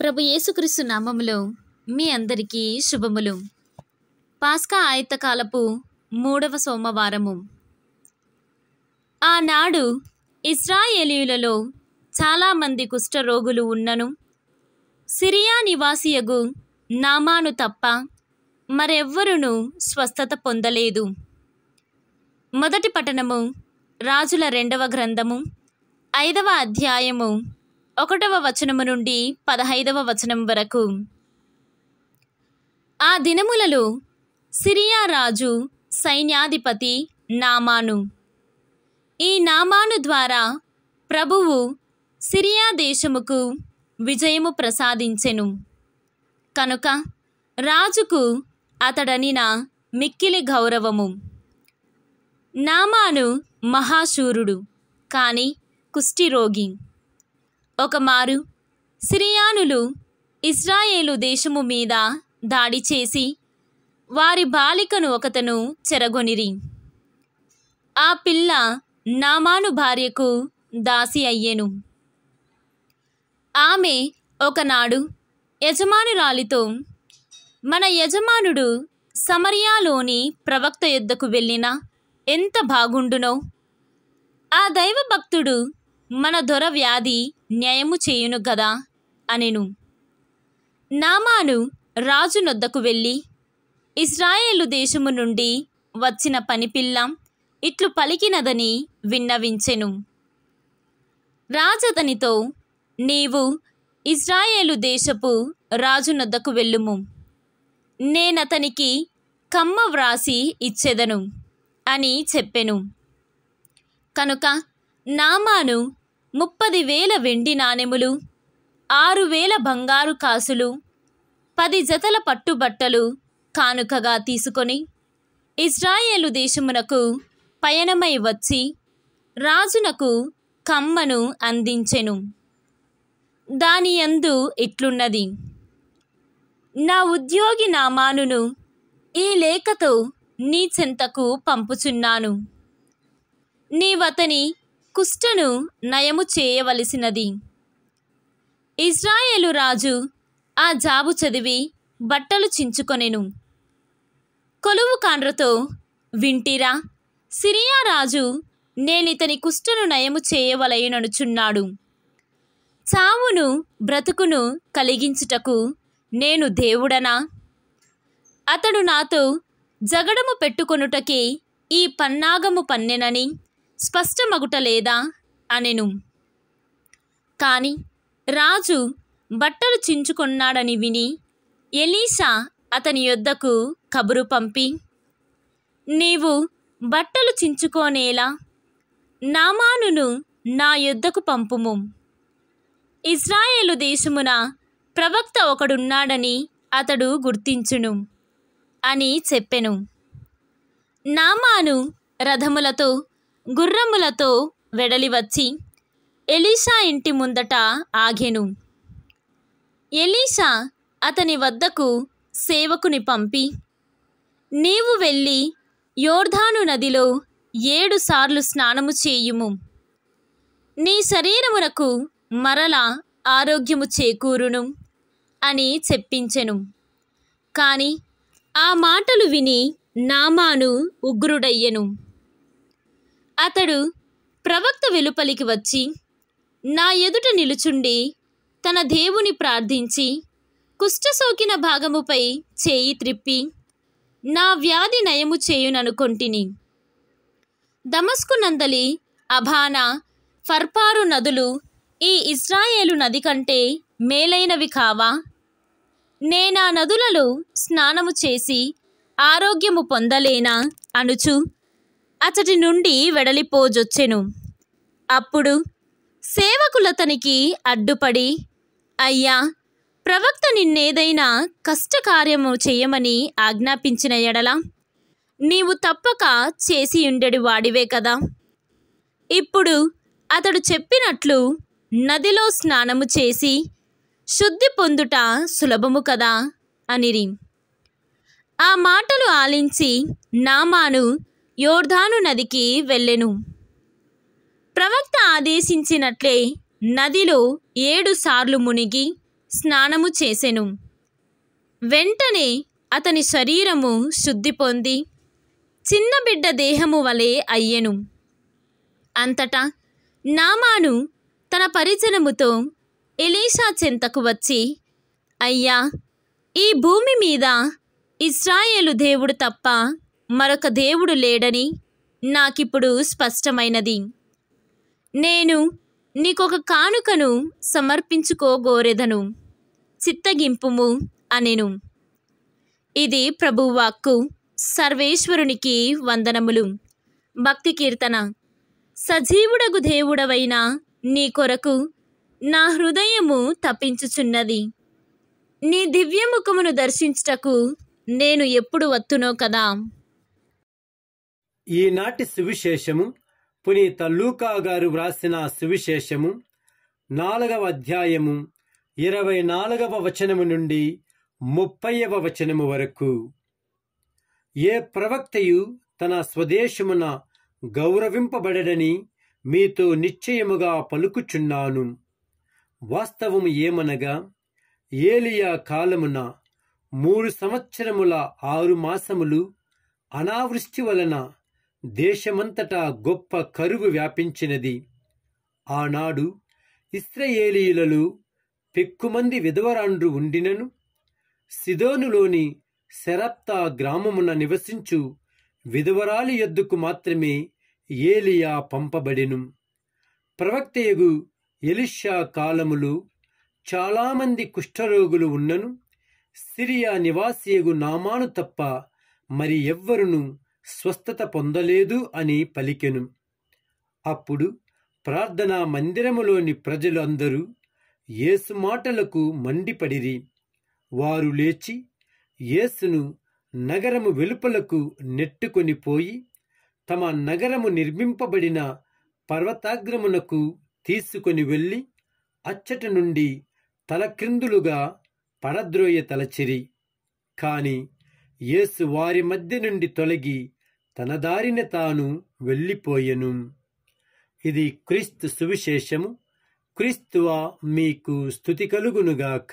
ప్రభు యేసుక్రీస్తు నామములో మీ అందరికీ శుభములు పాస్కా ఆయుతకాలపు మూడవ సోమవారము ఆనాడు ఇస్రాయేలీయులలో చాలామంది కుష్ఠరోగులు ఉన్నను సిరియా నివాసియగు నామాను తప్ప మరెవ్వరును స్వస్థత పొందలేదు మొదటి పట్టణము రాజుల రెండవ గ్రంథము ఐదవ అధ్యాయము ఒకటవ వచనము నుండి పదహైదవ వచనం వరకు ఆ దినములలో సిరియా రాజు సైన్యాధిపతి నామాను ఈ నామాను ద్వారా ప్రభువు సిరియా దేశముకు విజయము ప్రసాదించెను కనుక రాజుకు అతడనిన మిక్కిలి గౌరవము నామాను మహాశూరుడు కానీ కుష్టిరోగి ఒకమారు సిరియానులు ఇజ్రాయేలు దేశము మీద దాడి చేసి వారి బాలికను ఒకతను చెరగొనిరి ఆ పిల్ల నామాను భార్యకు దాసి అయ్యెను ఆమె ఒకనాడు యజమానురాలితో మన యజమానుడు సమరియాలోని ప్రవక్త యుద్ధకు వెళ్ళినా ఎంత బాగుండునో ఆ దైవభక్తుడు మన దొర వ్యాధి న్యాయము చేయును గదా అనెను నామాను రాజు నొద్దకు వెళ్ళి ఇస్రాయేలు దేశము నుండి వచ్చిన పనిపిల్ల ఇట్లు పలికినదని విన్నవించెను రాజతనితో నీవు ఇజ్రాయేలు దేశపు నొద్దకు వెళ్ళుము నేనతనికి కమ్మ వ్రాసి ఇచ్చెదను అని చెప్పెను కనుక నామాను ముప్పది వేల వెండి నాణెములు ఆరు వేల బంగారు కాసులు పది జతల పట్టుబట్టలు కానుకగా తీసుకొని ఇజ్రాయేలు దేశమునకు పయనమై వచ్చి రాజునకు కమ్మను అందించెను దానియందు ఇట్లున్నది నా ఉద్యోగి నామానును ఈ లేఖతో నీ చెంతకు పంపుచున్నాను నీవతని కుష్ఠను నయము చేయవలసినది ఇజ్రాయేలు రాజు ఆ జాబు చదివి బట్టలు చించుకొనెను కొలువు కాండ్రతో వింటిరా సిరియా రాజు నేనితని కుష్టను నయము చేయవలయనుచున్నాడు చావును బ్రతుకును కలిగించుటకు నేను దేవుడనా అతడు నాతో జగడము పెట్టుకొనుటకి ఈ పన్నాగము పన్నెనని స్పష్టమగుట లేదా అనెను కాని రాజు బట్టలు చించుకున్నాడని విని ఎలీసా అతని యొద్దకు కబురు పంపి నీవు బట్టలు చించుకోనేలా నామానును నా యొద్దకు పంపుము ఇజ్రాయేలు దేశమున ప్రవక్త ఒకడున్నాడని అతడు గుర్తించును అని చెప్పెను నామాను రథములతో గుర్రములతో వెడలి వచ్చి ఎలీషా ఇంటి ముందట ఆగెను ఎలీషా అతని వద్దకు సేవకుని పంపి నీవు వెళ్ళి యోర్ధాను నదిలో ఏడు సార్లు స్నానము చేయుము నీ శరీరమునకు మరల ఆరోగ్యము చేకూరును అని చెప్పించెను కాని ఆ మాటలు విని నామాను ఉగ్రుడయ్యెను అతడు ప్రవక్త వెలుపలికి వచ్చి నా ఎదుట నిలుచుండి తన దేవుని ప్రార్థించి కుష్ఠసోకిన భాగముపై చేయి త్రిప్పి నా వ్యాధి నయము చేయుననుకొంటిని దమస్కు నందలి అభానా ఫర్పారు నదులు ఈ ఇస్రాయేలు నది కంటే మేలైనవి కావా నేనా నదులలో స్నానము చేసి ఆరోగ్యము పొందలేనా అనుచు అతడి నుండి వెడలిపోజొచ్చెను అప్పుడు సేవకులతనికి అడ్డుపడి అయ్యా ప్రవక్త నిన్నేదైనా కష్టకార్యము చేయమని ఆజ్ఞాపించిన ఎడల నీవు తప్పక చేసియుండెడు వాడివే కదా ఇప్పుడు అతడు చెప్పినట్లు నదిలో స్నానము చేసి శుద్ధి పొందుట సులభము కదా అనిరి ఆ మాటలు ఆలించి నామాను యోర్ధాను నదికి వెళ్ళెను ప్రవక్త ఆదేశించినట్లే నదిలో ఏడు సార్లు మునిగి స్నానము చేసెను వెంటనే అతని శరీరము శుద్ధి పొంది చిన్న బిడ్డ దేహము వలె అయ్యెను అంతటా నామాను తన పరిచనముతో ఎలీషా చెంతకు వచ్చి అయ్యా ఈ భూమి మీద ఇస్రాయేలు దేవుడు తప్ప మరొక దేవుడు లేడని నాకిప్పుడు స్పష్టమైనది నేను నీకొక కానుకను సమర్పించుకోగోరెదను చిత్తగింపుము అనెను ఇది ప్రభువాక్కు సర్వేశ్వరునికి వందనములు భక్తి కీర్తన సజీవుడగు దేవుడవైన నీ కొరకు నా హృదయము తప్పించుచున్నది నీ దివ్యముఖమును దర్శించుటకు నేను ఎప్పుడు వత్తునో కదా ఈనాటి సువిశేషము పునీత లూకా గారు వ్రాసిన సువిశేషము నాలుగవ అధ్యాయము ఇరవై నాలుగవ వచనము నుండి ముప్పైవ వచనము వరకు ఏ ప్రవక్తయు తన స్వదేశమున గౌరవింపబడని మీతో నిశ్చయముగా పలుకుచున్నాను వాస్తవము ఏమనగా ఏలియా కాలమున మూడు సంవత్సరముల ఆరు మాసములు అనావృష్టి వలన దేశమంతటా గొప్ప కరువు వ్యాపించినది ఆనాడు ఇస్రయేలీలలో పెక్కుమంది విధవరాండ్రు ఉండినను సిదోనులోని శరప్తా గ్రామమున నివసించు విధవరాలి ఎద్దుకు మాత్రమే ఏలియా పంపబడెను ప్రవక్తయగు ఎలిషా కాలములు చాలామంది కుష్ఠరోగులు ఉన్నను సిరియా నివాసియగు నామాను తప్ప మరి ఎవ్వరును స్వస్థత పొందలేదు అని పలికెను అప్పుడు ప్రార్థనా మందిరములోని ప్రజలందరూ యేసు మాటలకు మండిపడిరి వారు లేచి యేసును నగరము వెలుపలకు నెట్టుకొని పోయి తమ నగరము నిర్మింపబడిన పర్వతాగ్రమునకు తీసుకొని వెళ్ళి అచ్చట నుండి తలక్రిందులుగా పడద్రోయ తలచిరి కాని యేసు వారి మధ్య నుండి తొలగి తన దారిన తాను వెళ్ళిపోయెను ఇది క్రీస్తు సువిశేషము క్రీస్తువా మీకు స్థుతి కలుగునుగాక